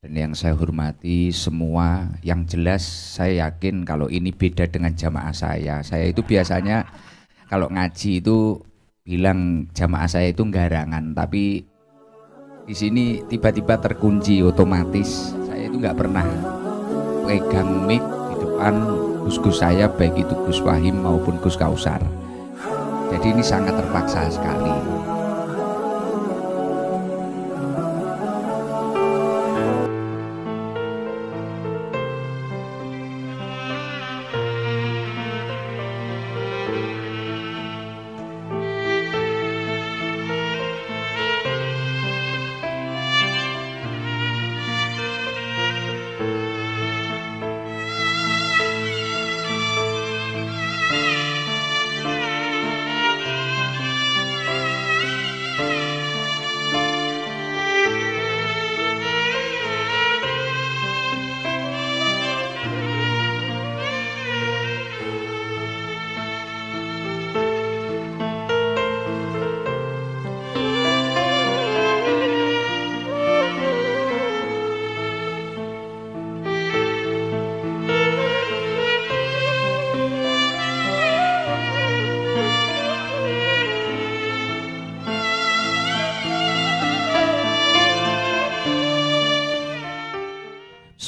dan yang saya hormati semua yang jelas saya yakin kalau ini beda dengan jamaah saya saya itu biasanya kalau ngaji itu bilang jamaah saya itu garangan tapi di sini tiba-tiba terkunci otomatis saya itu nggak pernah pegang mic di depan gus-gus saya baik itu Gus Wahim maupun Gus Kausar jadi ini sangat terpaksa sekali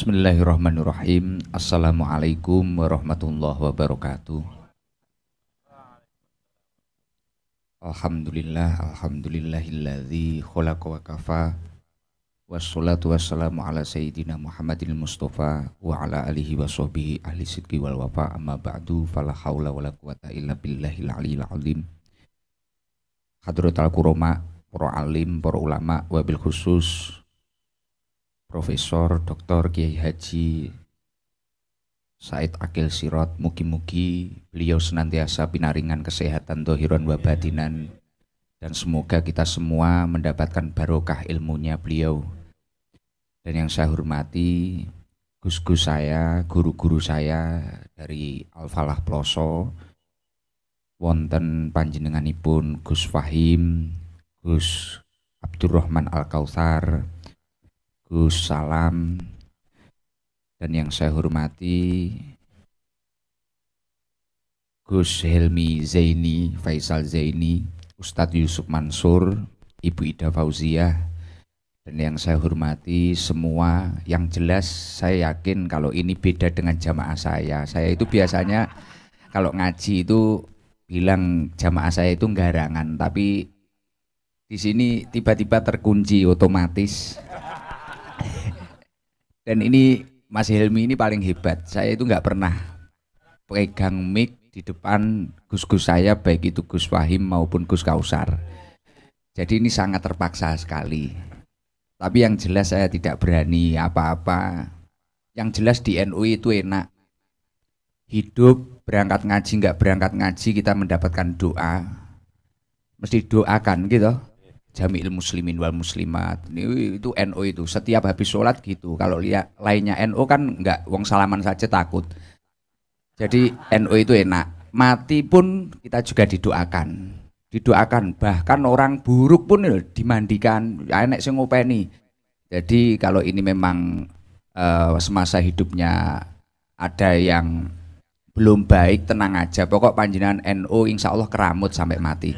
Bismillahirrahmanirrahim. Assalamualaikum warahmatullahi wabarakatuh. Alhamdulillah, alhamdulillahilladzi khalaqa wa kafa. Wassalatu wassalamu ala sayyidina Muhammadil Mustafa wa ala alihi wa sahbihi ahli sidqi wal wafa amma ba'du fala haula wala quwata illa billahil aliyil azim. Hadratul kuroma, para alim, para ulama, wabil khusus Profesor Dr. Kiai Haji Said Akil Sirot mugi-mugi beliau senantiasa pinaringan kesehatan dohiron wabadinan dan semoga kita semua mendapatkan barokah ilmunya beliau dan yang saya hormati gus-gus saya, guru-guru saya dari Al-Falah Ploso wonten panjenenganipun Gus Fahim, Gus Abdurrahman Al-Kautsar, Gus Salam dan yang saya hormati Gus Helmi Zaini, Faisal Zaini, Ustadz Yusuf Mansur, Ibu Ida Fauzia dan yang saya hormati semua yang jelas saya yakin kalau ini beda dengan jamaah saya. Saya itu biasanya kalau ngaji itu bilang jamaah saya itu garangan, tapi di sini tiba-tiba terkunci otomatis. Dan ini Mas Helmi ini paling hebat. Saya itu nggak pernah pegang mic di depan Gus-Gus saya baik itu Gus Wahim maupun Gus Kausar. Jadi ini sangat terpaksa sekali. Tapi yang jelas saya tidak berani apa-apa. Yang jelas di NU itu enak. Hidup berangkat ngaji nggak berangkat ngaji kita mendapatkan doa. Mesti doakan gitu Jami'il Muslimin wal Muslimat. Ini itu NO itu setiap habis sholat gitu. Kalau lihat lainnya NO kan nggak uang salaman saja takut. Jadi NO itu enak. Mati pun kita juga didoakan. Didoakan bahkan orang buruk pun ya dimandikan, ya, Enak sih ngopeni. Jadi kalau ini memang uh, semasa hidupnya ada yang belum baik tenang aja pokok panjenengan NO, insya Allah keramut sampai mati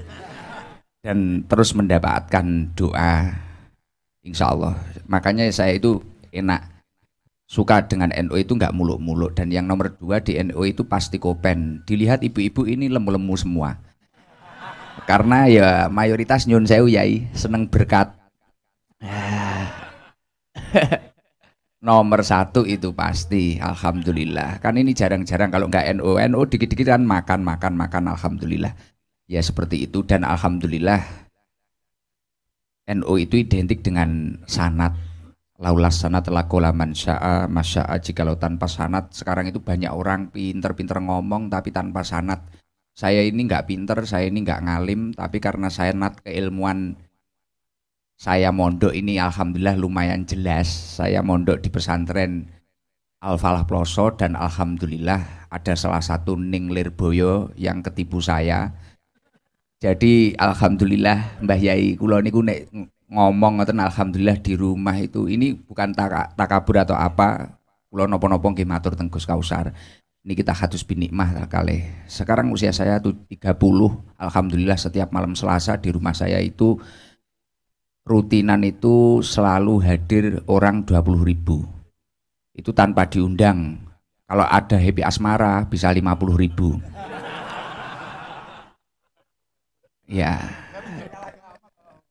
dan terus mendapatkan doa insya Allah makanya saya itu enak suka dengan NU NO itu nggak muluk-muluk dan yang nomor dua di NU NO itu pasti kopen dilihat ibu-ibu ini lemu-lemu semua karena ya mayoritas nyun sewu yai seneng berkat nomor satu itu pasti alhamdulillah kan ini jarang-jarang kalau nggak NU NU dikit-dikit kan makan makan makan alhamdulillah ya seperti itu dan alhamdulillah NO itu identik dengan sanat laulas sanat lakola mansya'a masya'a jikalau tanpa sanat sekarang itu banyak orang pinter-pinter ngomong tapi tanpa sanat saya ini nggak pinter saya ini nggak ngalim tapi karena saya nat keilmuan saya mondok ini alhamdulillah lumayan jelas saya mondok di pesantren Al-Falah Ploso dan Alhamdulillah ada salah satu Ning Lirboyo yang ketipu saya jadi alhamdulillah Mbah Yai kula niku nek ngomong ngoten alhamdulillah di rumah itu ini bukan tak takabur atau apa kula napa-napa nggih matur teng Gus Kausar ini kita hadus binikmah kali sekarang usia saya tuh 30 alhamdulillah setiap malam Selasa di rumah saya itu rutinan itu selalu hadir orang 20 ribu itu tanpa diundang kalau ada happy asmara bisa 50 ribu Ya.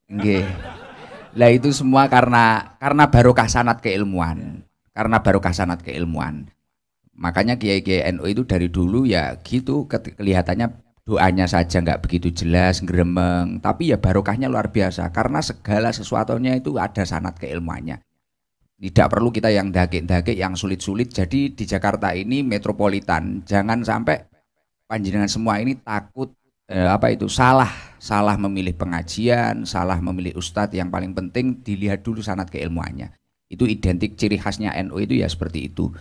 Nggih. Lah itu semua karena karena barokah sanat keilmuan. Karena barokah sanat keilmuan. Makanya kiai-kiai NU itu dari dulu ya gitu kelihatannya doanya saja nggak begitu jelas, ngeremeng, tapi ya barokahnya luar biasa karena segala sesuatunya itu ada sanat keilmuannya. Tidak perlu kita yang dagek-dagek, yang sulit-sulit. Jadi di Jakarta ini metropolitan, jangan sampai panjenengan semua ini takut eh, apa itu salah salah memilih pengajian salah memilih ustadz yang paling penting dilihat dulu sanat keilmuannya itu identik ciri khasnya NU NO itu ya seperti itu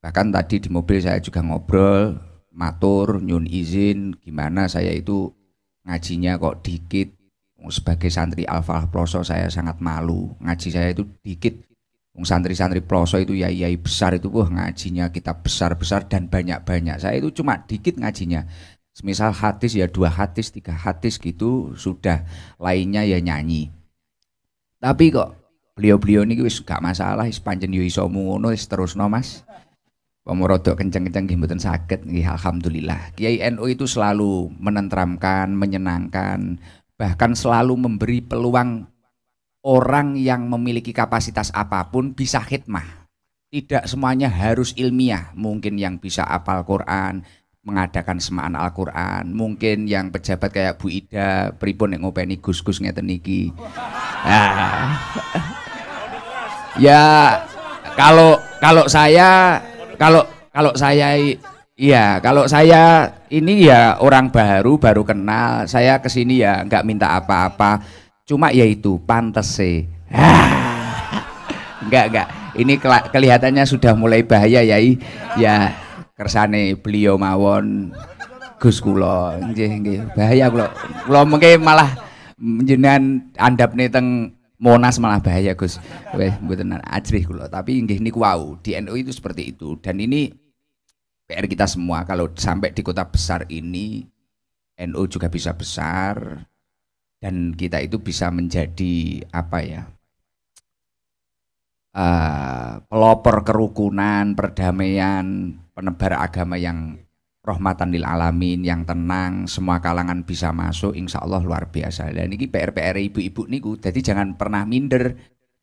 bahkan tadi di mobil saya juga ngobrol matur nyun izin gimana saya itu ngajinya kok dikit sebagai santri alfa ploso saya sangat malu ngaji saya itu dikit santri-santri ploso itu ya yai besar itu wah ngajinya kita besar-besar dan banyak-banyak saya itu cuma dikit ngajinya Semisal hadis ya dua hadis, tiga hadis gitu sudah. Lainnya ya nyanyi. Tapi kok beliau-beliau ini wis gak masalah, wis panjen yo iso ngono wis terusno Mas. Pemorodok kenceng-kenceng nggih mboten saged alhamdulillah. Kiai NU itu selalu menentramkan menyenangkan, bahkan selalu memberi peluang orang yang memiliki kapasitas apapun bisa khidmah. Tidak semuanya harus ilmiah, mungkin yang bisa apal Quran, mengadakan semaan Al-Qur'an. Mungkin yang pejabat kayak Bu Ida pripun yang ngopeni Gus-gus ngeten niki. Nah. Ya. ya kalau kalau saya kalau kalau saya Iya, kalau saya ini ya orang baru, baru kenal. Saya kesini ya nggak minta apa-apa. Cuma yaitu pantas sih. nggak nggak. Ini kelihatannya sudah mulai bahaya, Yai. Ya kersane beliau mawon Gus kula nggih nggih bahaya kula kula mengke malah jenengan andapne teng Monas malah bahaya Gus. Wes mboten ajrih kula, tapi nggih niku wau. Di NU itu seperti itu dan ini PR kita semua kalau sampai di kota besar ini NU juga bisa besar dan kita itu bisa menjadi apa ya? Uh, pelopor kerukunan, perdamaian, penebar agama yang rahmatan lil alamin yang tenang semua kalangan bisa masuk insya Allah luar biasa dan ini PR PR ibu-ibu niku jadi jangan pernah minder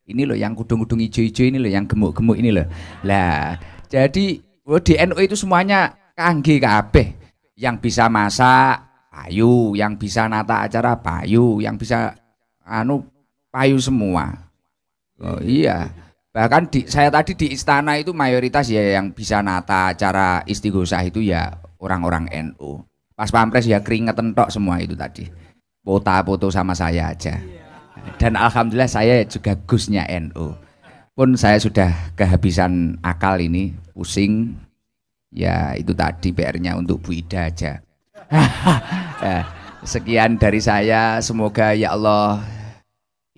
ini loh yang kudung-kudung hijau-hijau ini loh yang gemuk-gemuk ini loh lah jadi oh, di NU itu semuanya kangge kabeh yang bisa masak payu yang bisa nata acara payu yang bisa anu payu semua oh iya bahkan di, saya tadi di istana itu mayoritas ya yang bisa nata acara istighosah itu ya orang-orang NU. Pas pampres ya keringetan tok semua itu tadi. Foto-foto sama saya aja. Dan alhamdulillah saya juga gusnya NU. Pun saya sudah kehabisan akal ini, pusing. Ya itu tadi PR-nya untuk Bu Ida aja. Eh, sekian dari saya, semoga ya Allah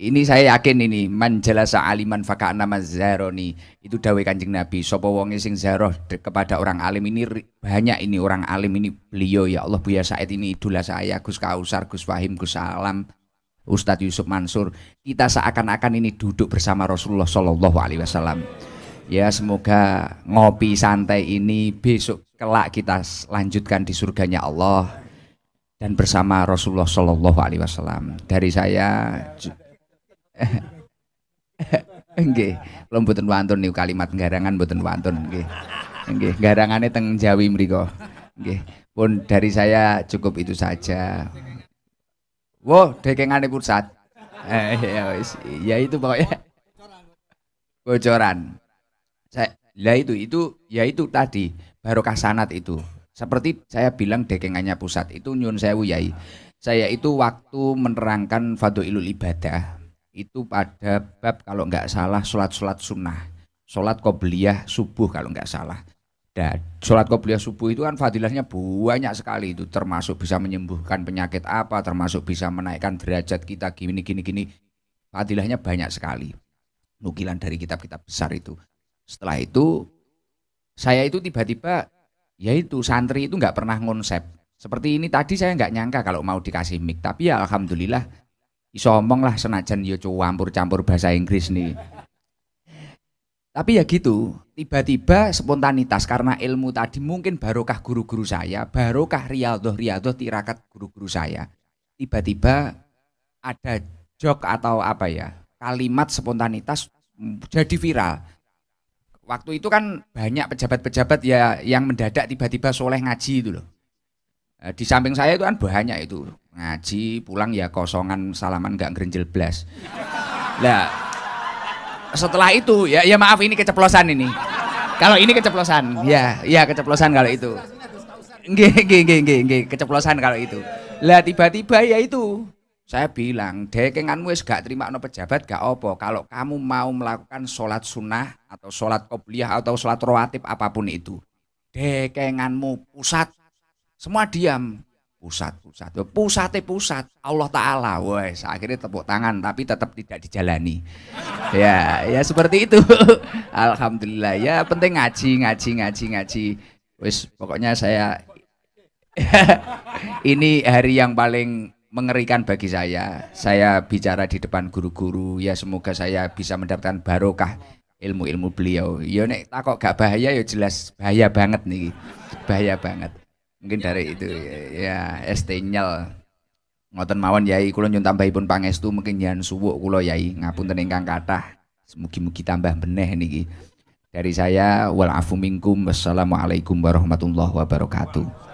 ini saya yakin ini man jalasa aliman fakana mazharoni itu dawai kanjeng Nabi. Sopo wonge sing zaroh kepada orang alim ini banyak ini orang alim ini beliau ya Allah buaya Said ini idola saya Gus Kausar Gus Fahim Gus Salam Ustadz Yusuf Mansur kita seakan-akan ini duduk bersama Rasulullah Sallallahu Alaihi Wasallam ya semoga ngopi santai ini besok kelak kita lanjutkan di surganya Allah dan bersama Rasulullah Sallallahu Alaihi Wasallam dari saya Nggih, kula mboten wantun niku kalimat garangan mboten wantun nggih. Nggih, garangane teng Jawi mriku. Nggih, pun dari saya cukup itu saja. Wo, dekengane pusat. Eh, ya wis, ya itu pokoknya. Bocoran. Saya, ya itu, itu, ya itu tadi barokah sanat itu. Seperti saya bilang dekengannya pusat itu nyun sewu yai. Saya itu waktu menerangkan ilul ibadah, itu pada bab kalau nggak salah sholat-sholat sunnah sholat qobliyah subuh kalau nggak salah dan nah, sholat qobliyah subuh itu kan fadilahnya banyak sekali itu termasuk bisa menyembuhkan penyakit apa termasuk bisa menaikkan derajat kita gini gini gini fadilahnya banyak sekali nukilan dari kitab-kitab besar itu setelah itu saya itu tiba-tiba yaitu santri itu nggak pernah ngonsep seperti ini tadi saya nggak nyangka kalau mau dikasih mic tapi ya alhamdulillah iso omong lah senajan yo campur-campur bahasa Inggris nih. Tapi ya gitu, tiba-tiba spontanitas karena ilmu tadi mungkin barokah guru-guru saya, barokah riadoh-riadoh tirakat guru-guru saya. Tiba-tiba ada jok atau apa ya, kalimat spontanitas jadi viral. Waktu itu kan banyak pejabat-pejabat ya yang mendadak tiba-tiba soleh ngaji itu loh. Di samping saya itu kan banyak itu ngaji pulang ya kosongan salaman gak ngerenjel belas lah setelah itu ya ya maaf ini keceplosan ini kalau ini keceplosan ya ya keceplosan kalau itu keceplosan kalau itu lah tiba-tiba ya itu saya bilang dekenganmu wis gak terima no pejabat gak opo kalau kamu mau melakukan sholat sunnah atau sholat qobliyah atau sholat rawatib apapun itu dekenganmu pusat semua diam pusat pusat pusatnya pusat Allah Taala wes akhirnya tepuk tangan tapi tetap tidak dijalani ya ya seperti itu alhamdulillah ya penting ngaji ngaji ngaji ngaji wes pokoknya saya ini hari yang paling mengerikan bagi saya saya bicara di depan guru-guru ya semoga saya bisa mendapatkan barokah ilmu-ilmu beliau ya nek takok gak bahaya ya jelas bahaya banget nih bahaya banget Mungkin ya, dari ya, itu ya, ya, ya estenyel. Ngoten mawon Yai kula nyun tambahipun pangestu mungkin nyan suwuk kula Yai ngapunten hmm. ingkang kathah. Mugi-mugi tambah beneh niki. Dari saya wal afu minkum wassalamualaikum warahmatullahi wabarakatuh.